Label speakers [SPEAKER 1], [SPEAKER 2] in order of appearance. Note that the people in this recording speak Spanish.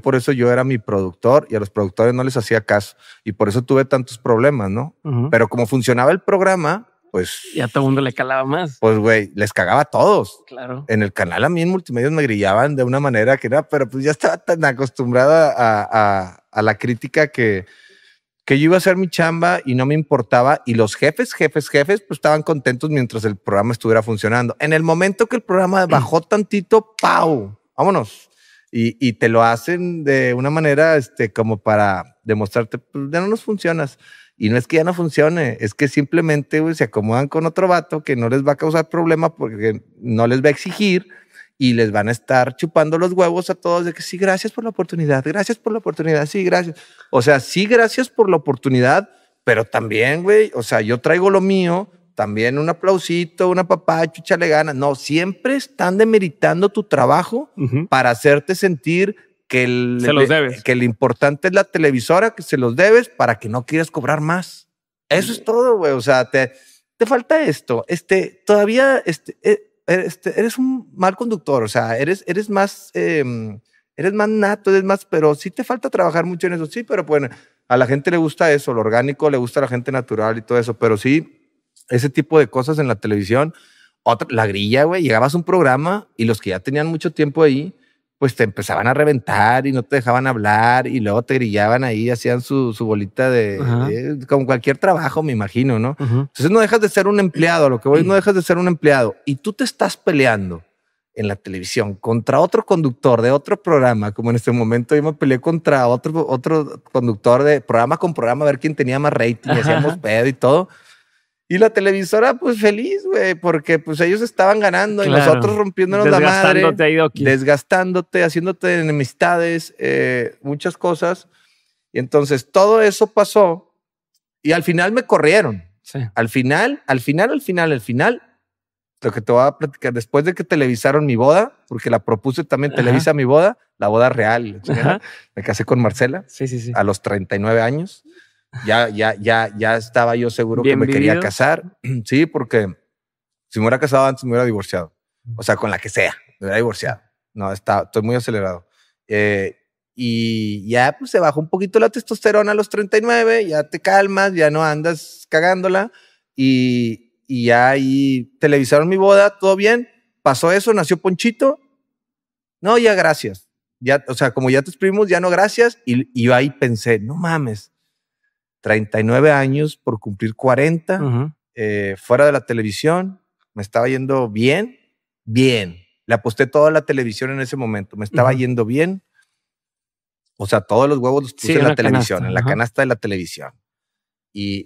[SPEAKER 1] por eso yo era mi productor y a los productores no les hacía caso. Y por eso tuve tantos problemas, ¿no? Pero como funcionaba el programa, pues. Y a todo el mundo le calaba más. Pues, güey, les cagaba a todos. Claro. En el canal a mí en multimedios me grillaban de una manera que era, pero pues ya estaba tan acostumbrada a, a, la crítica que, que yo iba a hacer mi chamba y no me importaba. Y los jefes, jefes, jefes, pues estaban contentos mientras el programa estuviera funcionando. En el momento que el programa bajó tantito, ¡pau! Vámonos. Y, te lo hacen de una manera este, como para demostrarte, pues ya no nos funcionas. Y no es que ya no funcione, es que simplemente se acomodan con otro vato que no les va a causar problema porque no les va a exigir y les van a estar chupando los huevos a todos de que sí, gracias por la oportunidad, gracias por la oportunidad, sí, gracias. O sea, sí, gracias por la oportunidad, pero también, güey, o sea, yo traigo lo mío, también un aplausito, una chucha le gana. No, siempre están demeritando tu trabajo para hacerte sentir que el, que el importante es la televisora, que se los debes para que no quieras cobrar más. Eso es todo, güey. O sea, te, falta esto. Este, todavía este, eh, este, eres un mal conductor. O sea, eres, eres más, em, eres más nato, eres más, pero sí te falta trabajar mucho en eso. Sí, pero bueno, a la gente le gusta eso, lo orgánico, le gusta a la gente natural y todo eso. Pero sí, ese tipo de cosas en la televisión. Otra, la grilla, güey, llegabas a un programa y los que ya tenían mucho tiempo ahí, pues te empezaban a reventar y no te dejaban hablar y luego te grillaban ahí, hacían su, su bolita de, como cualquier trabajo, me imagino, ¿no? Entonces no dejas de ser un empleado, a lo que voy, no dejas de ser un empleado y tú te estás peleando en la televisión contra otro conductor de otro programa, como en este momento yo me peleé contra otro, otro conductor de programa con programa a ver quién tenía más rating, y hacíamos pedo y todo. Y la televisora, pues feliz, güey, porque pues ellos estaban ganando y nosotros rompiéndonos la madre. Desgastándote, haciéndote enemistades, eh, muchas cosas. Y entonces todo eso pasó y al final me corrieron. Al final, al final, al final, al final, lo que te voy a platicar, después de que televisaron mi boda, porque la propuse también, televisa mi boda, la boda real. Me casé con Marcela sí, sí, a los 39 años. Ya, ya, ya, ya estaba yo seguro que me quería casar. Sí, porque si me hubiera casado antes me hubiera divorciado. O sea, con la que sea, me hubiera divorciado. No, está, estoy muy acelerado. Eh, y ya pues, se bajó un poquito la testosterona a los 39, ya te calmas, ya no andas cagándola. Y, y ya ahí televisaron mi boda, todo bien. Pasó eso, nació Ponchito. No, ya gracias. Ya, o sea, como ya te exprimimos, ya no gracias. Y, y yo ahí pensé, no mames, 39 años por cumplir 40, eh, fuera de la televisión, me estaba yendo bien, bien. Le aposté toda la televisión en ese momento, me estaba yendo bien. O sea, todos los huevos los puse en, la, televisión, en la canasta de la televisión. Y